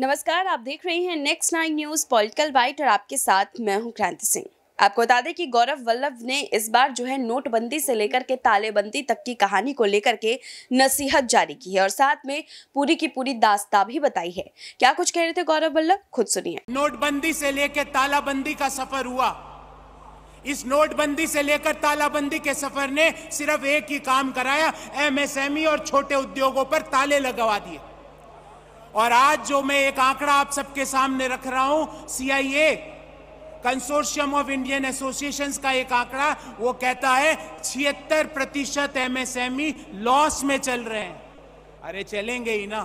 नमस्कार आप देख रहे हैं next nine news political bite और आपके साथ मैं हूं क्रांति सिंह आपको बता दें कि गौरव वल्लभ ने इस बार जो है नोटबंदी से लेकर के तालेबंदी तक की कहानी को लेकर के नसीहत जारी की है और साथ में पूरी की पूरी दास्ता भी बताई है क्या कुछ कह रहे थे गौरव वल्लभ खुद सुनिए नोटबंदी से लेकर तालाबंदी का सफर हुआ इस नोटबंदी से लेकर तालाबंदी के सफर ने सिर्फ एक ही काम कराया एमएसएमई और छोटे उद्योगों पर ताले लगवा दिए और आज जो मैं एक आंकड़ा आप सबके सामने रख रहा हूं CIA consortium of Indian association का एक आंकड़ा वो कहता है छिहत्तर प्रतिशत एमएसएमई लॉस e में चल रहे हैं अरे चलेंगे ही ना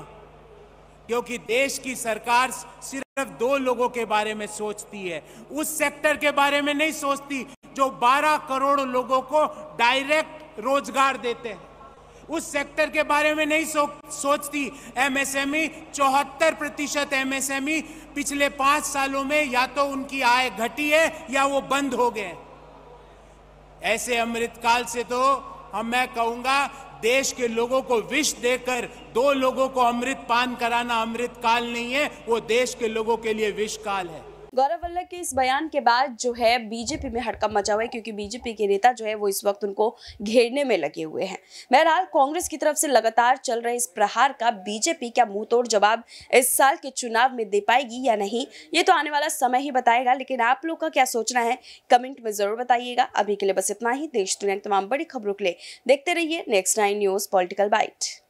क्योंकि देश की सरकार सिर्फ दो लोगों के बारे में सोचती है उस सेक्टर के बारे में नहीं सोचती जो 12 करोड़ लोगों को डायरेक्ट रोजगार देते हैं उस सेक्टर के बारे में नहीं सो, सोचती एमएसएमई e चौहत्तर प्रतिशत एमएसएमई e पिछले पांच सालों में या तो उनकी आय घटी है या वो बंद हो गए ऐसे अमृतकाल से तो हम मैं कहूंगा देश के लोगों को विष देकर दो लोगों को अमृत पान कराना अमृतकाल नहीं है वो देश के लोगों के लिए विषकाल है गौरव वल्लभ के इस बयान के बाद जो है बीजेपी में हड़कम मचा हुआ है क्योंकि बीजेपी के नेता जो है वो इस वक्त उनको घेरने में लगे हुए हैं बहरहाल कांग्रेस की तरफ से लगातार चल रहे इस प्रहार का बीजेपी क्या मुंह तोड़ जवाब इस साल के चुनाव में दे पाएगी या नहीं ये तो आने वाला समय ही बताएगा लेकिन आप लोग का क्या सोचना है कमेंट में जरूर बताइएगा अभी के लिए बस इतना ही देश दुनिया की तमाम बड़ी खबरों के लिए देखते रहिए next nine news political bite